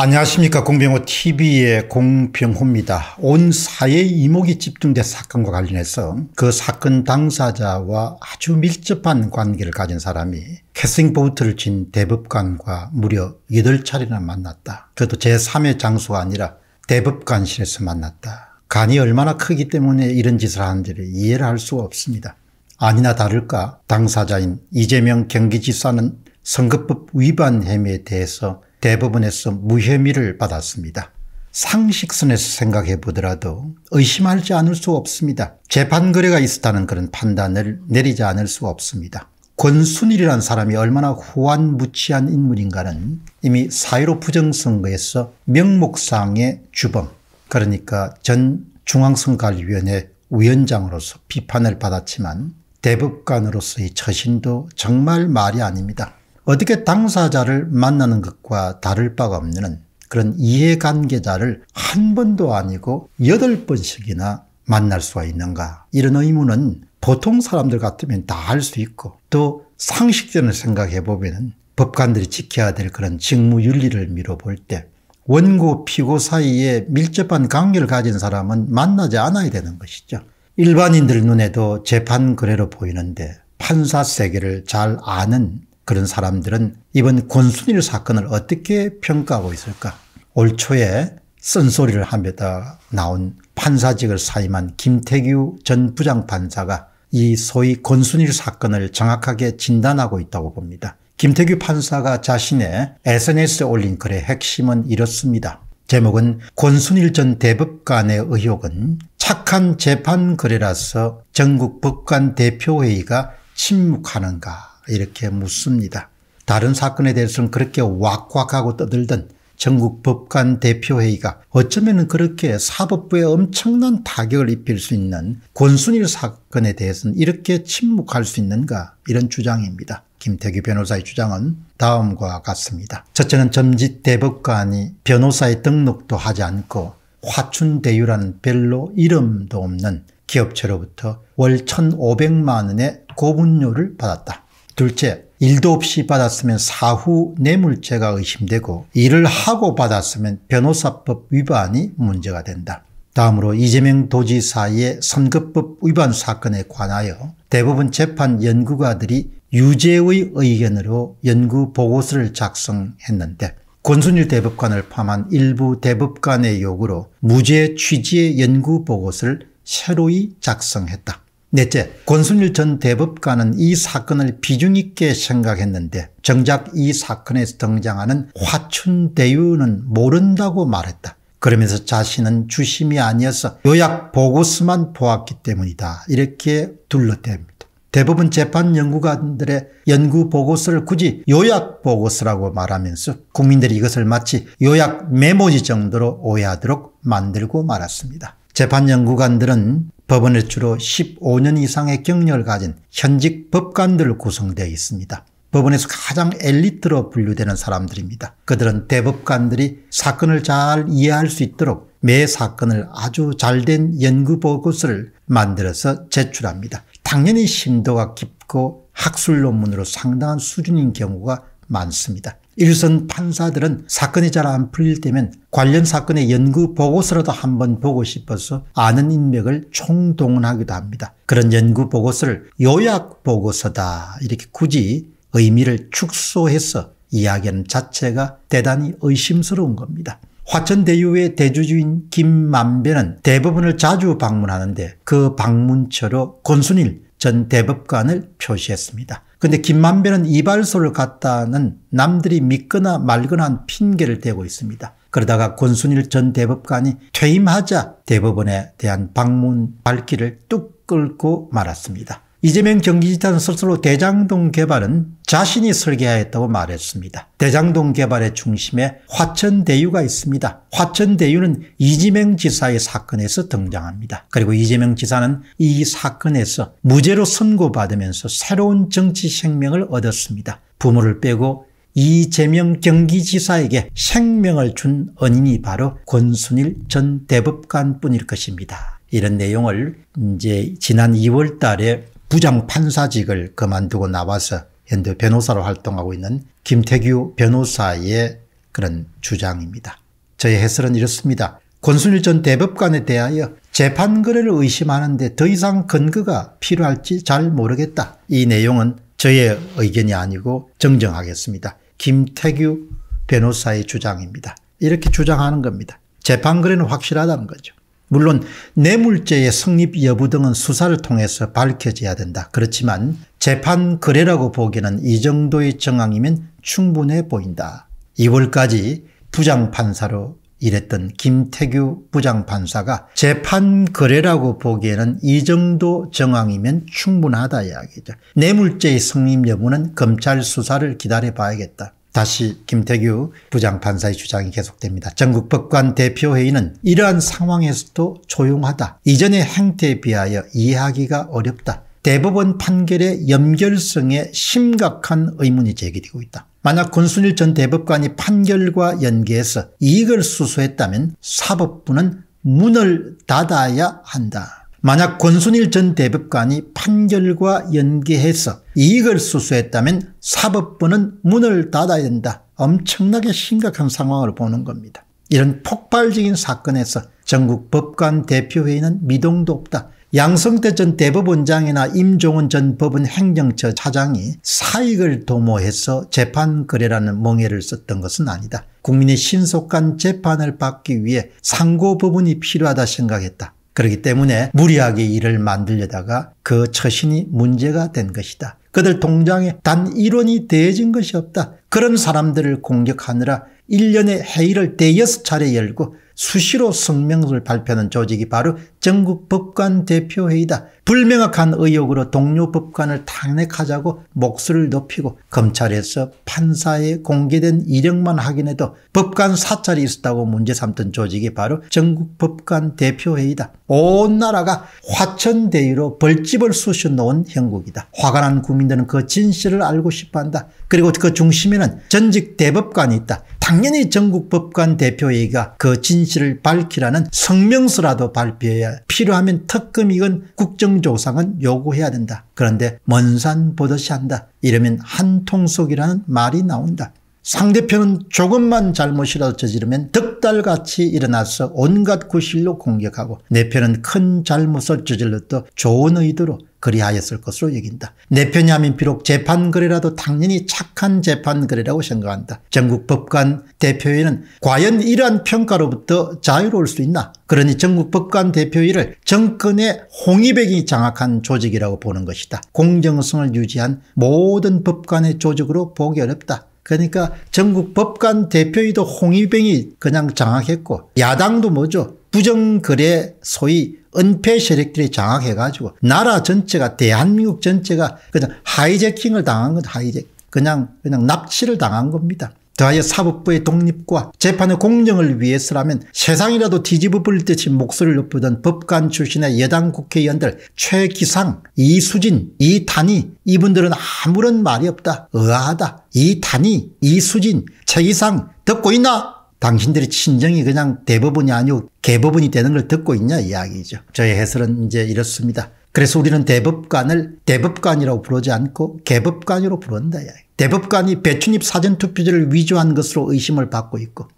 안녕하십니까 공병호 tv의 공병호입니다. 온 사회의 이목이 집중된 사건과 관련해서 그 사건 당사자와 아주 밀접한 관계를 가진 사람이 캐싱 보트를 친 대법관과 무려 8차례나 만났다. 그것도 제3의 장소가 아니라 대법관실에서 만났다. 간이 얼마나 크기 때문에 이런 짓을 하는지를 이해를 할 수가 없습니다. 아니나 다를까 당사자인 이재명 경기지사는 선거법 위반 혐의에 대해서 대법원에서 무혐의를 받았습니다. 상식선에서 생각해 보더라도 의심하지 않을 수 없습니다. 재판 거래가 있었다는 그런 판단을 내리지 않을 수 없습니다. 권순일이라는 사람이 얼마나 호환무치한 인물인가는 이미 사회로 부정선거에서 명목상의 주범 그러니까 전중앙선관리위원회 위원장으로서 비판을 받았지만 대법관으로서의 처신도 정말 말이 아닙니다. 어떻게 당사자를 만나는 것과 다를 바가 없는 그런 이해관계자를 한 번도 아니고 여덟 번씩이나 만날 수가 있는가. 이런 의문은 보통 사람들 같으면 다 할 수 있고 또 상식전을 생각해 보면 법관들이 지켜야 될 그런 직무윤리를 미뤄볼 때 원고 피고 사이에 밀접한 관계를 가진 사람은 만나지 않아야 되는 것이죠. 일반인들 눈에도 재판 거래로 보이는데 판사 세계를 잘 아는 그런 사람들은 이번 권순일 사건을 어떻게 평가하고 있을까? 올 초에 쓴소리를 하며다 나온 판사직을 사임한 김태규 전 부장판사가 이 소위 권순일 사건을 정확하게 진단하고 있다고 봅니다. 김태규 판사가 자신의 SNS에 올린 글의 핵심은 이렇습니다. 제목은 권순일 전 대법관의 의혹은 착한 재판 거래라서 전국 법관 대표회의가 침묵하는가 이렇게 묻습니다. 다른 사건에 대해서는 그렇게 왁왁하고 떠들던 전국 법관 대표회의가 어쩌면 그렇게 사법부에 엄청난 타격을 입힐 수 있는 권순일 사건에 대해서는 이렇게 침묵할 수 있는가 이런 주장입니다. 김태규 변호사의 주장은 다음과 같습니다. 첫째는 전직 대법관이 변호사의 등록도 하지 않고 화춘대유라는 별로 이름도 없는 기업체로부터 월 1,500만 원의 고분료를 받았다. 둘째, 일도 없이 받았으면 사후 뇌물죄가 의심되고 일을 하고 받았으면 변호사법 위반이 문제가 된다. 다음으로 이재명 도지사의 선거법 위반 사건에 관하여 대부분 재판 연구가들이 유죄의 의견으로 연구 보고서를 작성했는데 권순일 대법관을 포함한 일부 대법관의 요구로 무죄 취지의 연구 보고서를 새로이 작성했다. 넷째, 권순일 전 대법관은 이 사건을 비중 있게 생각했는데 정작 이 사건에서 등장하는 화춘대유는 모른다고 말했다. 그러면서 자신은 주심이 아니어서 요약 보고서만 보았기 때문이다. 이렇게 둘러댑니다. 대부분 재판 연구관들의 연구 보고서를 굳이 요약 보고서라고 말하면서 국민들이 이것을 마치 요약 메모지 정도로 오해하도록 만들고 말았습니다. 재판 연구관들은 법원에 주로 15년 이상의 경력을 가진 현직 법관들 구성되어 있습니다. 법원에서 가장 엘리트로 분류되는 사람들입니다. 그들은 대법관들이 사건을 잘 이해할 수 있도록 매 사건을 아주 잘 된 연구보고서를 만들어서 제출합니다. 당연히 심도가 깊고 학술 논문으로 상당한 수준인 경우가 많습니다. 일선 판사들은 사건이 잘 안 풀릴 때면 관련 사건의 연구 보고서라도 한번 보고 싶어서 아는 인맥을 총동원하기도 합니다. 그런 연구 보고서를 요약 보고서다 이렇게 굳이 의미를 축소해서 이야기하는 자체가 대단히 의심스러운 겁니다. 화천대유의 대주주인 김만배는 대법원을 자주 방문하는데 그 방문처로 권순일 전 대법관을 표시했습니다. 근데 김만배는 이발소를 갔다는 남들이 믿거나 말거나 한 핑계를 대고 있습니다. 그러다가 권순일 전 대법관이 퇴임하자 대법원에 대한 방문 발길을 뚝 끌고 말았습니다. 이재명 경기지사는 스스로 대장동 개발은 자신이 설계하였다고 말했습니다. 대장동 개발의 중심에 화천대유가 있습니다. 화천대유는 이재명 지사의 사건에서 등장합니다. 그리고 이재명 지사는 이 사건에서 무죄로 선고받으면서 새로운 정치 생명을 얻었습니다. 부모를 빼고 이재명 경기지사에게 생명을 준 은인이 바로 권순일 전 대법관뿐일 것입니다. 이런 내용을 이제 지난 2월 달에 부장 판사직을 그만두고 나와서 현재 변호사로 활동하고 있는 김태규 변호사의 그런 주장입니다. 저의 해설은 이렇습니다. 권순일 전 대법관에 대하여 재판거래를 의심하는데 더 이상 근거가 필요할지 잘 모르겠다. 이 내용은 저의 의견이 아니고 정정하겠습니다. 김태규 변호사의 주장입니다. 이렇게 주장하는 겁니다. 재판거래는 확실하다는 거죠. 물론 뇌물죄의 성립 여부 등은 수사를 통해서 밝혀져야 된다. 그렇지만 재판 거래라고 보기에는 이 정도의 정황이면 충분해 보인다. 2월까지 부장판사로 일했던 김태규 부장판사가 재판 거래라고 보기에는 이 정도 정황이면 충분하다 이야기죠. 뇌물죄의 성립 여부는 검찰 수사를 기다려 봐야겠다. 다시 김태규 부장판사의 주장이 계속됩니다. 전국법관 대표회의는 이러한 상황에서도 조용하다. 이전의 행태에 비하여 이해하기가 어렵다. 대법원 판결의 연결성에 심각한 의문이 제기되고 있다. 만약 권순일 전 대법관이 판결과 연계해서 이익을 수수했다면 사법부는 문을 닫아야 한다. 만약 권순일 전 대법관이 판결과 연계해서 이익을 수수했다면 사법부는 문을 닫아야 된다. 엄청나게 심각한 상황을 보는 겁니다. 이런 폭발적인 사건에서 전국 법관 대표회의는 미동도 없다. 양성태 전 대법원장이나 임종원 전 법원 행정처 차장이 사익을 도모해서 재판 거래라는 멍해를 썼던 것은 아니다. 국민의 신속한 재판을 받기 위해 상고 부분이 필요하다 생각했다. 그렇기 때문에 무리하게 일을 만들려다가 그 처신이 문제가 된 것이다. 그들 동장에 단 일원이 대해진 것이 없다. 그런 사람들을 공격하느라 1년에 회의를 대여섯 차례 열고 수시로 성명을 발표하는 조직이 바로 전국법관대표회의다. 불명확한 의혹으로 동료 법관을 탄핵하자고 목소리를 높이고 검찰에서 판사에 공개된 이력만 확인해도 법관 사찰이 있었다고 문제 삼던 조직이 바로 전국법관대표회의다. 온 나라가 화천대유로 벌집을 쑤셔 놓은 형국이다. 화가 난 국민들은 그 진실을 알고 싶어한다. 그리고 그 중심에는 전직 대법관이 있다. 당연히 전국법관대표회의가 그 진실 진실을 밝히라는 성명서라도 발표해야 필요하면 특검이건 국정조사건 요구해야 된다. 그런데 먼산 보듯이 한다. 이러면 한통속이라는 말이 나온다. 상대편은 조금만 잘못이라도 저지르면 득달같이 일어나서 온갖 구실로 공격하고 내 편은 큰 잘못을 저질렀도 좋은 의도로 그리하였을 것으로 여긴다. 내 편이 하면 비록 재판거래라도 당연히 착한 재판거래라고 생각한다. 전국법관 대표회는 과연 이러한 평가로부터 자유로울 수 있나? 그러니 전국법관 대표회를 정권의 홍의백이 장악한 조직이라고 보는 것이다. 공정성을 유지한 모든 법관의 조직으로 보기 어렵다. 그러니까 전국 법관 대표이도 홍위병이 그냥 장악했고 야당도 뭐죠 부정거래 소위 은폐 세력들이 장악해가지고 나라 전체가 대한민국 전체가 그냥 하이제킹을 당한 건 하이잭 그냥 그냥 납치를 당한 겁니다. 더하여 사법부의 독립과 재판의 공정을 위해서라면 세상이라도 뒤집어 버릴 듯이 목소리를 높이던 법관 출신의 여당 국회의원들 최기상, 이수진, 이단희 이분들은 아무런 말이 없다. 의아하다. 이단희, 이수진, 최기상 듣고 있나? 당신들이 친정이 그냥 대법원이 아니고 개법원이 되는 걸 듣고 있냐 이야기죠. 저의 해설은 이제 이렇습니다. 그래서 우리는 대법관을 대법관이라고 부르지 않고 개법관으로 부른다. 대법관이 배춘입 사전투표지를 위조한 것으로 의심을 받고 있고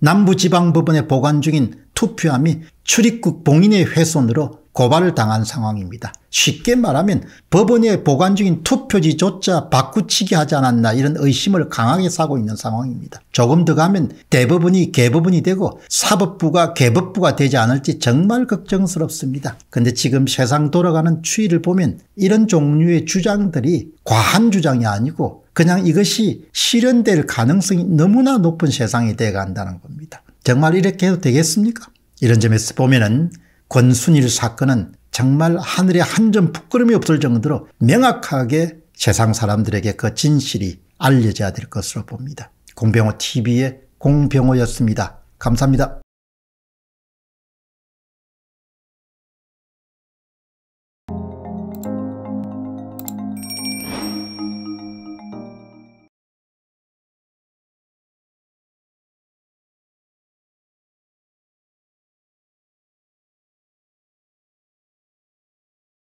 남부지방법원에 보관 중인 투표함이 출입국 봉인의 훼손으로 고발을 당한 상황입니다. 쉽게 말하면 법원의 보관 중인 투표지조차 바꾸치기 하지 않았나 이런 의심을 강하게 사고 있는 상황입니다. 조금 더 가면 대법원이 개법원이 되고 사법부가 개법부가 되지 않을지 정말 걱정스럽습니다. 근데 지금 세상 돌아가는 추이를 보면 이런 종류의 주장들이 과한 주장이 아니고 그냥 이것이 실현될 가능성이 너무나 높은 세상이 돼간다는 겁니다. 정말 이렇게 해도 되겠습니까? 이런 점에서 보면은 권순일 사건은 정말 하늘에 한 점 부끄럼이 없을 정도로 명확하게 세상 사람들에게 그 진실이 알려져야 될 것으로 봅니다. 공병호 TV의 공병호였습니다. 감사합니다.